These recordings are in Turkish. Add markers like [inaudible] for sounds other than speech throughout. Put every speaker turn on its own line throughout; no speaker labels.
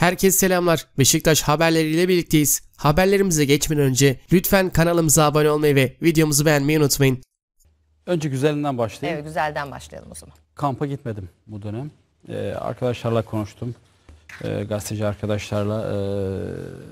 Herkese selamlar. Beşiktaş haberleriyle birlikteyiz. Haberlerimize geçmeden önce lütfen kanalımıza abone olmayı ve videomuzu beğenmeyi unutmayın. Önce güzelinden başlayalım. Evet güzelden başlayalım o zaman. Kampa gitmedim bu dönem. Ee, arkadaşlarla konuştum. Ee, gazeteci arkadaşlarla, e,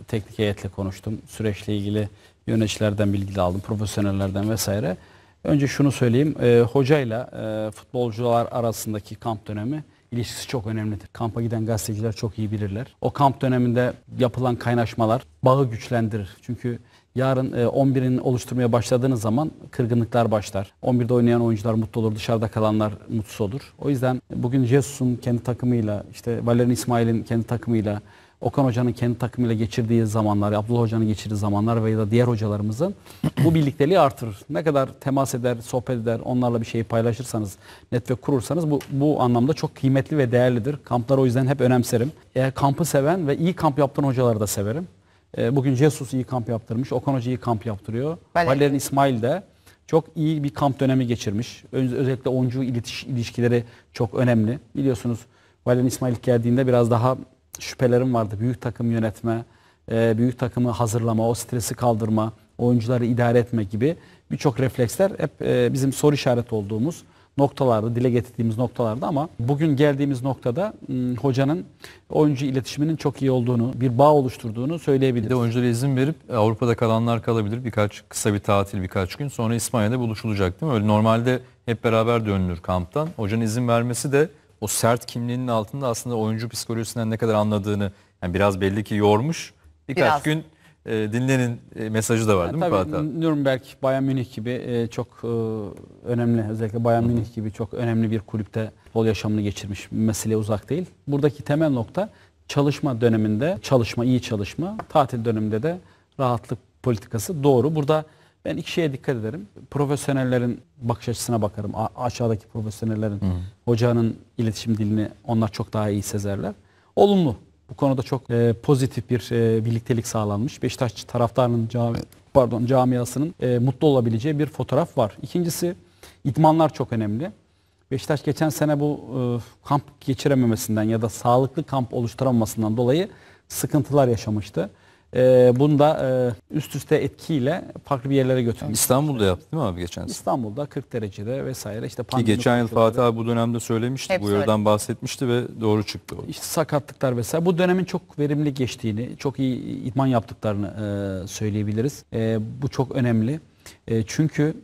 teknik heyetle konuştum. Süreçle ilgili yöneticilerden bilgi aldım, profesyonellerden vesaire. Önce şunu söyleyeyim. E, hocayla e, futbolcular arasındaki kamp dönemi ilişkisi çok önemlidir. Kampa giden gazeteciler çok iyi bilirler. O kamp döneminde yapılan kaynaşmalar bağı güçlendirir. Çünkü yarın 11'in e, oluşturmaya başladığınız zaman kırgınlıklar başlar. 11'de oynayan oyuncular mutlu olur, dışarıda kalanlar mutsuz olur. O yüzden bugün Jesus'un kendi takımıyla, işte Valerian İsmail'in kendi takımıyla Okan Hoca'nın kendi takımıyla geçirdiği zamanlar, Abdullah Hoca'nın geçirdiği zamanlar veya da diğer hocalarımızın [clears throat] bu birlikteliği artırır. Ne kadar temas eder, sohbet eder, onlarla bir şeyi paylaşırsanız, network kurursanız bu, bu anlamda çok kıymetli ve değerlidir. Kampları o yüzden hep önemserim. E, kampı seven ve iyi kamp yaptıran hocaları da severim. E, bugün Jesus iyi kamp yaptırmış, Okan Hoca iyi kamp yaptırıyor. Valerian İsmail de çok iyi bir kamp dönemi geçirmiş. Öz özellikle oyuncu iletiş, ilişkileri çok önemli. Biliyorsunuz Valerian İsmail geldiğinde biraz daha şüphelerim vardı. Büyük takım yönetme, e, büyük takımı hazırlama, o stresi kaldırma, oyuncuları idare etme gibi birçok refleksler hep e, bizim soru işareti olduğumuz noktalarda, dile getirdiğimiz noktalarda ama bugün geldiğimiz noktada hocanın oyuncu iletişiminin çok iyi olduğunu, bir bağ oluşturduğunu söyleyebiliriz. Bir de
oyunculara izin verip e, Avrupa'da kalanlar kalabilir. Birkaç kısa bir tatil, birkaç gün sonra İspanya'da buluşulacak değil mi? Öyle normalde hep beraber dönülür kamptan. Hocanın izin vermesi de o sert kimliğinin altında aslında oyuncu psikolojisinden ne kadar anladığını yani biraz belli ki yormuş. Birkaç Biraz. gün e, dinlenin e, mesajı da var değil mi Tabii Fatih
abi? Nürnberg, Bayern Münih gibi e, çok e, önemli özellikle Bayern Münih gibi çok önemli bir kulüpte futbol yaşamını geçirmiş. Mesele uzak değil. Buradaki temel nokta çalışma döneminde çalışma, iyi çalışma, tatil döneminde de rahatlık politikası doğru. Burada ben iki şeye dikkat ederim. Profesyonellerin bakış açısına bakarım. A aşağıdaki profesyonellerin, hmm. hocanın iletişim dilini onlar çok daha iyi sezerler. Olumlu. Bu konuda çok e, pozitif bir e, birliktelik sağlanmış. Beşiktaş taraftarının cami, pardon camiasının e, mutlu olabileceği bir fotoğraf var. İkincisi idmanlar çok önemli. Beşiktaş geçen sene bu e, kamp geçirememesinden ya da sağlıklı kamp oluşturamamasından dolayı sıkıntılar yaşamıştı e, ee, bunu da e, üst üste etkiyle farklı
bir yerlere götürmek. İstanbul'da yaptı değil mi abi geçen sene?
İstanbul'da 40 derecede vesaire işte Ki geçen yıl Fatih
abi bu dönemde söylemişti. Hep bu söyledi. yıldan bahsetmişti ve doğru çıktı. o. işte sakatlıklar vesaire. Bu dönemin
çok verimli geçtiğini, çok iyi idman yaptıklarını e, söyleyebiliriz. E, bu çok önemli. E, çünkü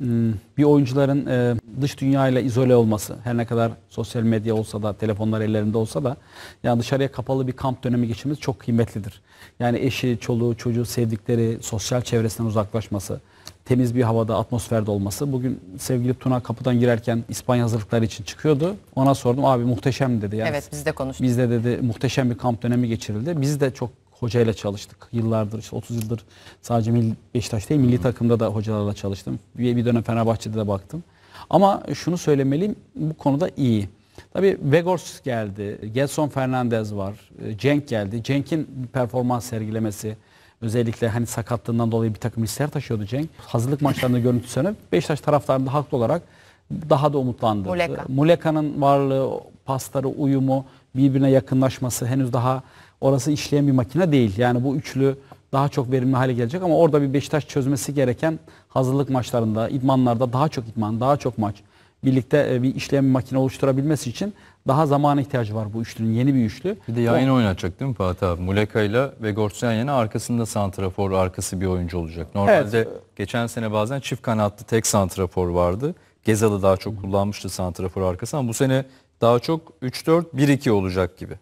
bir oyuncuların e, dış dünyayla izole olması, her ne kadar sosyal medya olsa da, telefonlar ellerinde olsa da, yani dışarıya kapalı bir kamp dönemi geçirmesi çok kıymetlidir. Yani eşi, çoluğu, çocuğu, sevdikleri, sosyal çevresinden uzaklaşması, temiz bir havada, atmosferde olması. Bugün sevgili Tuna kapıdan girerken İspanya hazırlıkları için çıkıyordu. Ona sordum abi muhteşem dedi. Yani evet biz de konuştuk. Bizde dedi muhteşem bir kamp dönemi geçirildi. Biz de çok Hocayla çalıştık. Yıllardır işte 30 yıldır sadece Beşiktaş değil milli takımda da hocalarla çalıştım. Bir, bir dönem Fenerbahçe'de de baktım. Ama şunu söylemeliyim bu konuda iyi. Tabii Vegors geldi, Gelson Fernandez var, e, Cenk geldi. Cenk'in performans sergilemesi, Özellikle hani sakatlığından dolayı bir takım hisler taşıyordu Cenk. Hazırlık maçlarında görüntüsüne Beşiktaş taraftarında haklı olarak daha da umutlandırdı. Muleka'nın varlığı, pasları, uyumu birbirine yakınlaşması henüz daha orası işleyen bir makine değil. Yani bu üçlü daha çok verimli hale gelecek ama orada bir Beşiktaş çözmesi gereken hazırlık maçlarında, idmanlarda daha çok idman, daha çok maç birlikte e, bir işleyen bir makine oluşturabilmesi için daha zamana ihtiyacı var bu üçlünün yeni bir üçlü. Bir de yayın o...
oynatacak değil mi Fatih abi? Muleka ile ve Gorsuyanyen'e arkasında santrafor arkası bir oyuncu olacak. Normalde evet. geçen sene bazen çift kanatlı tek santrafor vardı. Gezalı daha çok kullanmıştı santrafor arkası ama bu sene daha çok 3-4-1-2 olacak gibi.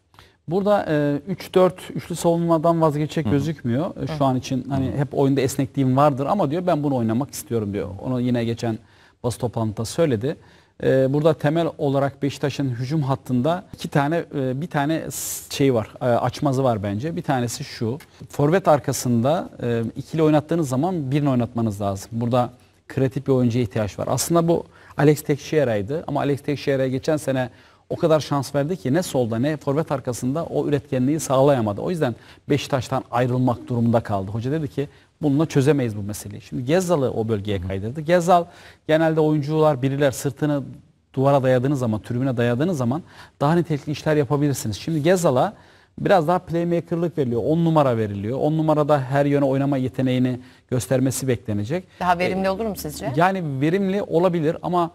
Burada e, 3-4 üçlü savunmadan vazgeçecek gözükmüyor. E, şu an için hani hep oyunda esnekliğim vardır ama diyor ben bunu oynamak istiyorum diyor. Onu yine geçen basın toplantıda söyledi. E, burada temel olarak Beşiktaş'ın hücum hattında iki tane e, bir tane şey var. açmazı var bence. Bir tanesi şu. Forvet arkasında ikili oynattığınız zaman birini oynatmanız lazım. Burada kreatif bir oyuncuya ihtiyaç var. Aslında bu Alex Teixeira'ydı ama Alex Teixeira geçen sene o kadar şans verdi ki ne solda ne forvet arkasında o üretkenliği sağlayamadı. O yüzden Beşiktaş'tan ayrılmak durumunda kaldı. Hoca dedi ki bununla çözemeyiz bu meseleyi. Şimdi Gezzal'ı o bölgeye kaydırdı. Gezzal genelde oyuncular biriler sırtını duvara dayadığınız zaman, tribüne dayadığınız zaman daha nitelikli işler yapabilirsiniz. Şimdi Gezzal'a biraz daha playmaker'lık veriliyor. 10 numara veriliyor. 10 numarada her yöne oynama yeteneğini göstermesi beklenecek.
Daha e, verimli olur mu sizce?
Yani verimli olabilir ama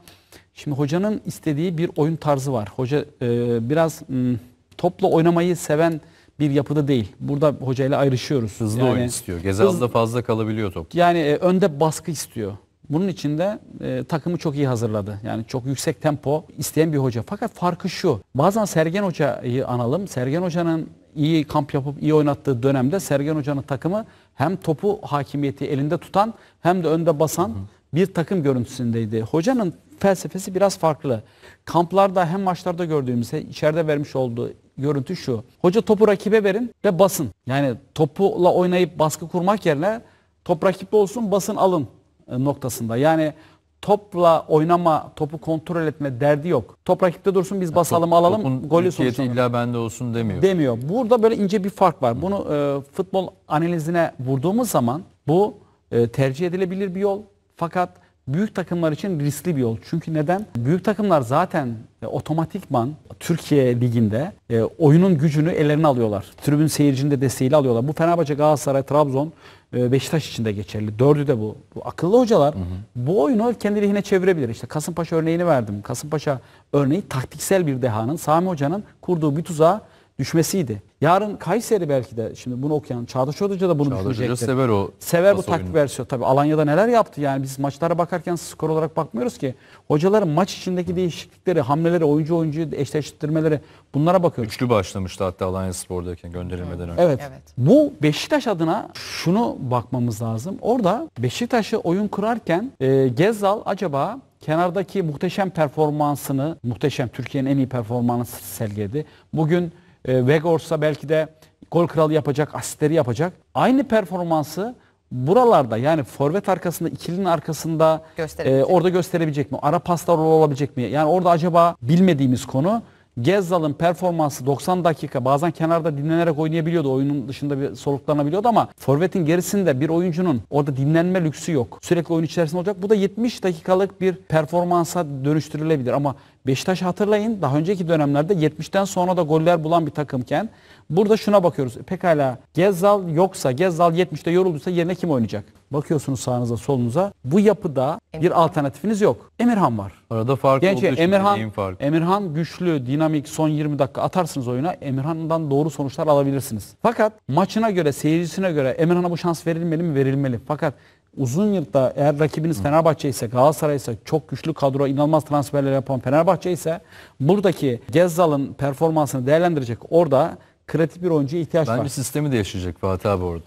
şimdi hocanın istediği bir oyun tarzı var. Hoca e, biraz m, topla oynamayı seven bir yapıda değil. Burada hocayla ayrışıyoruz. Hızlı yani, oyun istiyor. Gezal'da
fazla kalabiliyor top.
Yani e, önde baskı istiyor. Bunun için de e, takımı çok iyi hazırladı. Yani çok yüksek tempo isteyen bir hoca. Fakat farkı şu. Bazen Sergen Hoca'yı analım. Sergen Hoca'nın iyi kamp yapıp iyi oynattığı dönemde Sergen Hoca'nın takımı hem topu hakimiyeti elinde tutan hem de önde basan bir takım görüntüsündeydi. Hocanın felsefesi biraz farklı. Kamplarda hem maçlarda gördüğümüz içeride vermiş olduğu görüntü şu. Hoca topu rakibe verin ve basın. Yani topuyla oynayıp baskı kurmak yerine top rakipte olsun basın alın e, noktasında. Yani topla oynama, topu kontrol etme derdi yok. Top
rakipte dursun biz basalım top, alalım golü sonuçlanır. illa bende olsun demiyor.
Demiyor. Burada böyle ince bir fark var. Bunu e, futbol analizine vurduğumuz zaman bu e, tercih edilebilir bir yol. Fakat büyük takımlar için riskli bir yol. Çünkü neden? Büyük takımlar zaten e, otomatikman Türkiye Ligi'nde e, oyunun gücünü ellerine alıyorlar. Tribün seyircinin desteğiyle alıyorlar. Bu Fenerbahçe, Galatasaray, Trabzon, e, Beşiktaş için de geçerli. Dördü de bu. bu akıllı hocalar hı hı. bu oyunu kendi lehine çevirebilir. İşte Kasımpaşa örneğini verdim. Kasımpaşa örneği taktiksel bir dehanın, Sami Hoca'nın kurduğu bir tuzağa düşmesiydi. Yarın Kayseri belki de şimdi bunu okuyan Çağdaş Hoca da bunu Çağdaş düşünecektir. Hoca sever o. Sever bu taktik versiyonu. Tabii Alanya'da neler yaptı yani biz maçlara bakarken skor olarak bakmıyoruz ki. Hocaların maç içindeki değişiklikleri, hamleleri, oyuncu oyuncuyu eşleştirmeleri bunlara bakıyoruz. Üçlü başlamıştı hatta Alanya Spor'dayken gönderilmeden önce. Evet. evet. Bu Beşiktaş adına şunu bakmamız lazım. Orada Beşiktaş'ı oyun kurarken e, Gezzal acaba kenardaki muhteşem performansını, muhteşem Türkiye'nin en iyi performansını sergiledi. Bugün ee, Vegors'a belki de gol kralı yapacak, asistleri yapacak. Aynı performansı buralarda yani forvet arkasında, ikilinin arkasında e, orada gösterebilecek mi? Ara paslar olabilecek mi? Yani orada acaba bilmediğimiz konu Gezzal'ın performansı 90 dakika bazen kenarda dinlenerek oynayabiliyordu. Oyunun dışında bir soluklanabiliyordu ama forvetin gerisinde bir oyuncunun orada dinlenme lüksü yok. Sürekli oyun içerisinde olacak. Bu da 70 dakikalık bir performansa dönüştürülebilir ama Beşiktaş hatırlayın daha önceki dönemlerde 70'ten sonra da goller bulan bir takımken burada şuna bakıyoruz. Pekala Gezzal yoksa Gezzal 70'te yorulduysa yerine kim oynayacak? Bakıyorsunuz sağınıza solunuza. Bu yapıda bir alternatifiniz yok. Emirhan var. Arada fark Genç olduğu Emirhan, farkı. Emirhan güçlü, dinamik, son 20 dakika atarsınız oyuna. Emirhan'dan doğru sonuçlar alabilirsiniz. Fakat maçına göre, seyircisine göre Emirhan'a bu şans verilmeli mi? Verilmeli. Fakat uzun yılda eğer rakibiniz Fenerbahçe ise Galatasaray ise çok güçlü kadro inanılmaz transferler yapan Fenerbahçe ise buradaki Gezzal'ın performansını değerlendirecek orada kreatif bir oyuncuya ihtiyaç Bence var. Bence
sistemi de yaşayacak Fatih abi orada.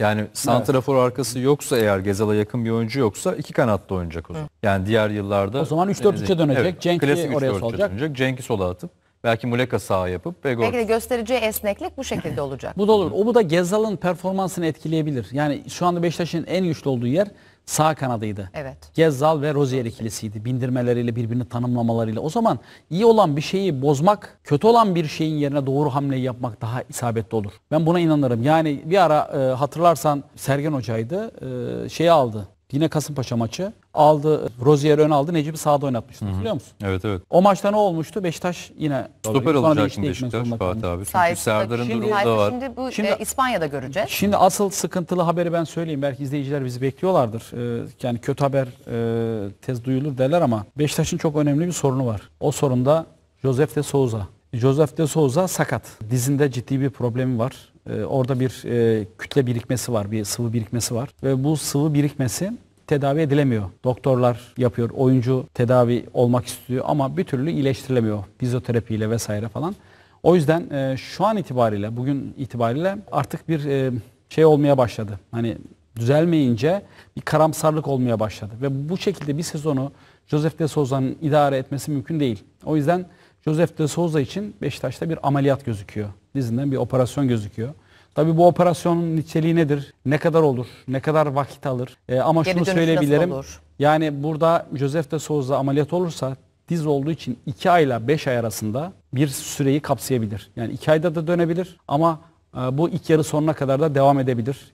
Yani santrafor arkası yoksa eğer Gezal'a yakın bir oyuncu yoksa iki kanatta oynayacak o zaman. Yani diğer yıllarda. O zaman 3-4-3'e dönecek. Evet, Cenk'i oraya 3 solacak. dönecek. Cenk'i sola atıp belki Muleka sağa yapıp Begor. Belki de göstereceği esneklik bu şekilde olacak. [laughs] Bu da
olur. O bu da Gezal'ın performansını etkileyebilir. Yani şu anda Beşiktaş'ın en güçlü olduğu yer sağ kanadıydı. Evet. Gezzal ve Rozier ikilisiydi. Bindirmeleriyle birbirini tanımlamalarıyla. O zaman iyi olan bir şeyi bozmak, kötü olan bir şeyin yerine doğru hamleyi yapmak daha isabetli olur. Ben buna inanırım. Yani bir ara e, hatırlarsan Sergen Hoca'ydı. E, şeyi aldı. Yine Kasımpaşa maçı aldı. Rozier ön aldı. Necip'i sağda oynatmıştı. Biliyor musun? Evet evet. O maçta ne olmuştu? Beşiktaş yine stoper olacak şimdi Beşiktaş Fatih abi. Çünkü Sahip Serdar'ın Şimdi, durumu da var. E, şimdi bu Şimdi- e, İspanya'da göreceğiz. Şimdi asıl sıkıntılı haberi ben söyleyeyim. Belki izleyiciler bizi bekliyorlardır. Ee, yani kötü haber e, tez duyulur derler ama Beşiktaş'ın çok önemli bir sorunu var. O sorunda da Josef de Souza. Josef de Souza sakat. Dizinde ciddi bir problemi var. Ee, orada bir e, kütle birikmesi var, bir sıvı birikmesi var. Ve bu sıvı birikmesi tedavi edilemiyor. Doktorlar yapıyor, oyuncu tedavi olmak istiyor ama bir türlü iyileştirilemiyor fizyoterapiyle vesaire falan. O yüzden e, şu an itibariyle, bugün itibariyle artık bir e, şey olmaya başladı. Hani düzelmeyince bir karamsarlık olmaya başladı. Ve bu şekilde bir sezonu Joseph de Souza'nın idare etmesi mümkün değil. O yüzden Joseph de Souza için Beşiktaş'ta bir ameliyat gözüküyor. Dizinden bir operasyon gözüküyor. Tabi bu operasyonun niteliği nedir? Ne kadar olur? Ne kadar vakit alır? E, ama Geri şunu söyleyebilirim. Yani burada Joseph de Souza ameliyat olursa diz olduğu için 2 ayla 5 ay arasında bir süreyi kapsayabilir. Yani 2 ayda da dönebilir ama e, bu ilk yarı sonuna kadar da devam edebilir.